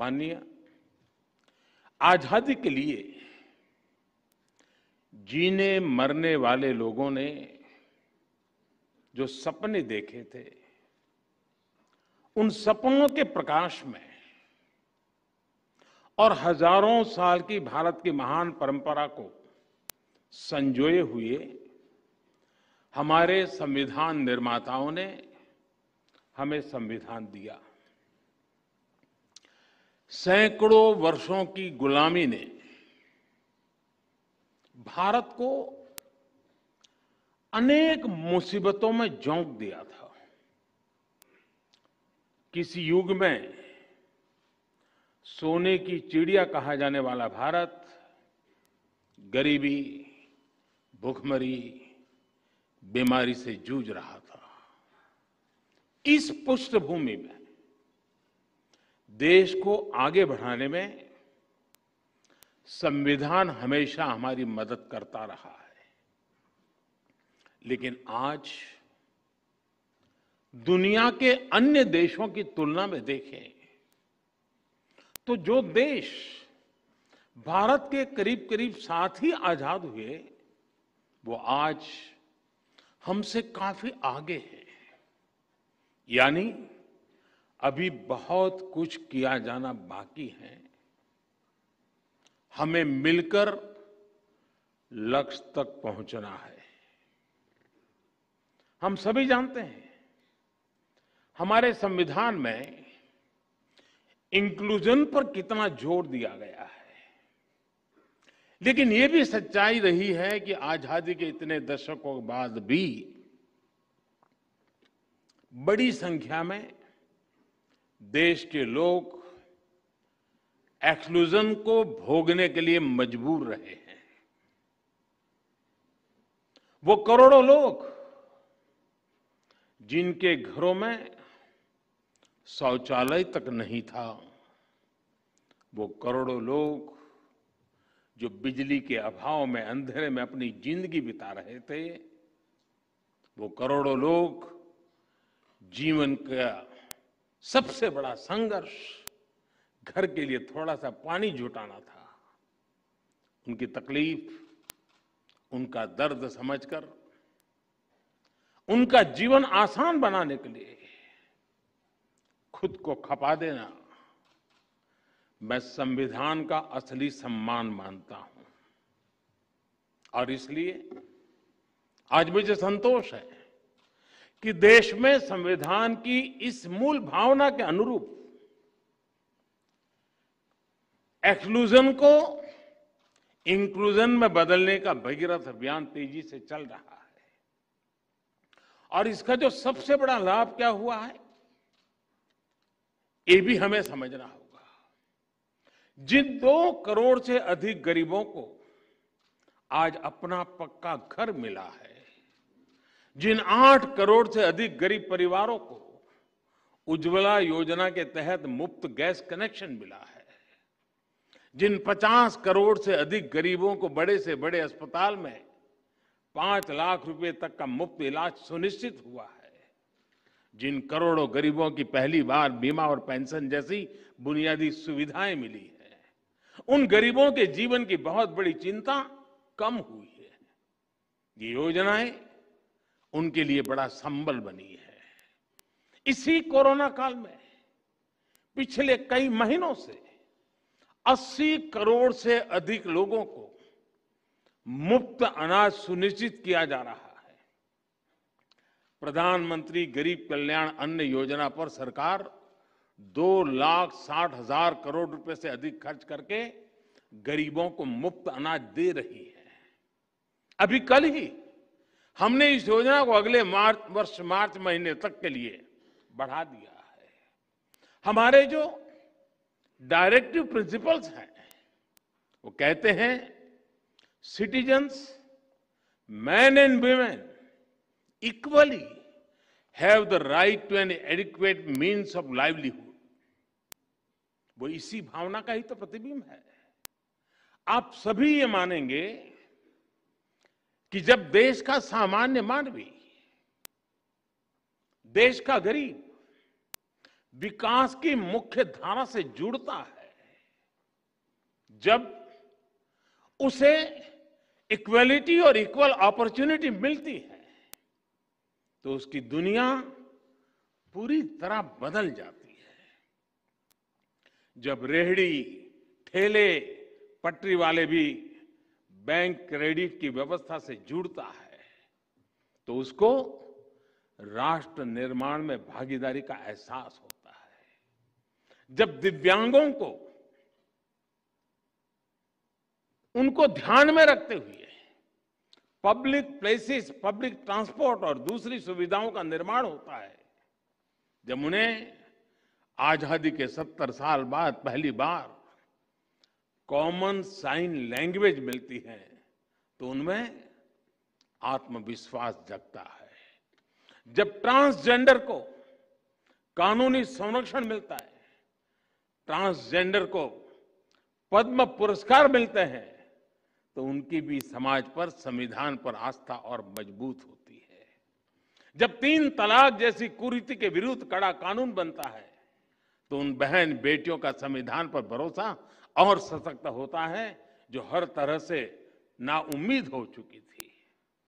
माननीय आजादी के लिए जीने मरने वाले लोगों ने जो सपने देखे थे उन सपनों के प्रकाश में और हजारों साल की भारत की महान परंपरा को संजोए हुए हमारे संविधान निर्माताओं ने हमें संविधान दिया सैकड़ों वर्षों की गुलामी ने भारत को अनेक मुसीबतों में झोंक दिया था किसी युग में सोने की चिड़िया कहा जाने वाला भारत गरीबी भूखमरी बीमारी से जूझ रहा था इस पृष्ठभूमि में देश को आगे बढ़ाने में संविधान हमेशा हमारी मदद करता रहा है लेकिन आज दुनिया के अन्य देशों की तुलना में देखें तो जो देश भारत के करीब करीब साथ ही आजाद हुए वो आज हमसे काफी आगे है यानी अभी बहुत कुछ किया जाना बाकी है हमें मिलकर लक्ष्य तक पहुंचना है हम सभी जानते हैं हमारे संविधान में इंक्लूजन पर कितना जोर दिया गया है लेकिन ये भी सच्चाई रही है कि आजादी के इतने दशकों के बाद भी बड़ी संख्या में देश के लोग एक्सक्लूजन को भोगने के लिए मजबूर रहे हैं वो करोड़ों लोग जिनके घरों में शौचालय तक नहीं था वो करोड़ों लोग जो बिजली के अभाव में अंधेरे में अपनी जिंदगी बिता रहे थे वो करोड़ों लोग जीवन का सबसे बड़ा संघर्ष घर के लिए थोड़ा सा पानी जुटाना था उनकी तकलीफ उनका दर्द समझकर उनका जीवन आसान बनाने के लिए खुद को खपा देना मैं संविधान का असली सम्मान मानता हूं और इसलिए आज मुझे संतोष है कि देश में संविधान की इस मूल भावना के अनुरूप एक्सक्लूजन को इंक्लूजन में बदलने का भगीरथ अभियान तेजी से चल रहा है और इसका जो सबसे बड़ा लाभ क्या हुआ है ये भी हमें समझना होगा जिन दो करोड़ से अधिक गरीबों को आज अपना पक्का घर मिला है जिन आठ करोड़ से अधिक गरीब परिवारों को उज्ज्वला योजना के तहत मुफ्त गैस कनेक्शन मिला है जिन 50 करोड़ से अधिक गरीबों को बड़े से बड़े अस्पताल में पांच लाख रुपए तक का मुफ्त इलाज सुनिश्चित हुआ है जिन करोड़ों गरीबों की पहली बार बीमा और पेंशन जैसी बुनियादी सुविधाएं मिली है उन गरीबों के जीवन की बहुत बड़ी चिंता कम हुई है ये योजनाएं उनके लिए बड़ा संबल बनी है इसी कोरोना काल में पिछले कई महीनों से 80 करोड़ से अधिक लोगों को मुफ्त अनाज सुनिश्चित किया जा रहा है प्रधानमंत्री गरीब कल्याण अन्न योजना पर सरकार दो लाख साठ हजार करोड़ रुपए से अधिक खर्च करके गरीबों को मुफ्त अनाज दे रही है अभी कल ही हमने इस योजना को अगले मार्च वर्ष मार्च महीने तक के लिए बढ़ा दिया है हमारे जो डायरेक्टिव प्रिंसिपल्स हैं वो कहते हैं citizens men and women equally have the right to an adequate means of livelihood वो इसी भावना का ही तो प्रतिबिंब है आप सभी ये मानेंगे कि जब देश का सामान्य मानवी देश का गरीब विकास की मुख्य धारा से जुड़ता है जब उसे इक्वलिटी और इक्वल अपॉर्चुनिटी मिलती है तो उसकी दुनिया पूरी तरह बदल जाती है जब रेहड़ी ठेले पटरी वाले भी बैंक क्रेडिट की व्यवस्था से जुड़ता है तो उसको राष्ट्र निर्माण में भागीदारी का एहसास होता है जब दिव्यांगों को उनको ध्यान में रखते हुए पब्लिक प्लेसेस पब्लिक ट्रांसपोर्ट और दूसरी सुविधाओं का निर्माण होता है जब उन्हें आजादी के सत्तर साल बाद पहली बार कॉमन साइन लैंग्वेज मिलती है तो उनमें आत्मविश्वास जगता है जब ट्रांसजेंडर को कानूनी संरक्षण मिलता है ट्रांसजेंडर को पद्म पुरस्कार मिलते हैं तो उनकी भी समाज पर संविधान पर आस्था और मजबूत होती है जब तीन तलाक जैसी कुरीति के विरुद्ध कड़ा कानून बनता है तो उन बहन बेटियों का संविधान पर भरोसा और सशक्त होता है जो हर तरह से नाउम्मीद हो चुकी थी